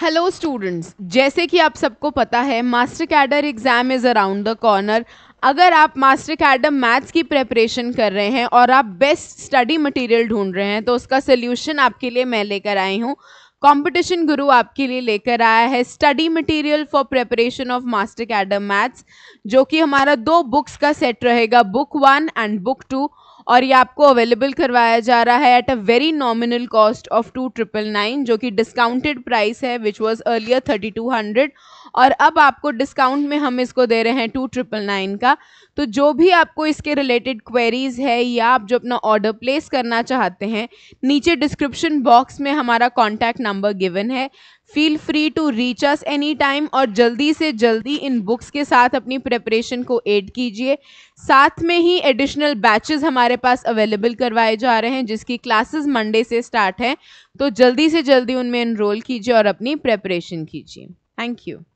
hello students जैसे कि आप सबको पता है master cadre exam is around the corner अगर आप मास्टर कैडर मैथ्स की प्रेपरेशन कर रहे हैं और आप बेस्ट स्टडी मटेरियल ढूंढ रहे हैं तो उसका सोल्यूशन आपके लिए मैं लेकर आई हूँ कंपटीशन गुरु आपके लिए लेकर आया है study material for preparation of master cadre maths जो कि हमारा दो बुक्स का सेट रहेगा book one and book two और ये आपको अवेलेबल करवाया जा रहा है at a very nominal cost of two triple nine जो कि डिस्काउंटेड प्राइस है which was earlier thirty two hundred और अब आपको डिस्काउंट में हम इसको दे रहे हैं टू ट्रिपल नाइन का तो जो भी आपको इसके रिलेटेड क्वेरीज है या आप जो अपना ऑर्डर प्लेस करना चाहते हैं नीचे डिस्क्रिप्शन बॉक्स में हमारा कॉन्टैक्ट नंबर गिवन है feel free to reach us any time और जल्दी से जल्दी इन बुक्स के साथ अपनी प्रेपरेशन को एड कीजिए साथ में ही एडिशनल बैचेस हमारे पास अवेलेबल करवाए जा रहे हैं जिसकी क्लासेस मंडे से स्टार्ट हैं तो जल्दी से जल्दी उनमें इनरोल कीजिए और अपनी प्रेपरेशन कीजिए थैंक यू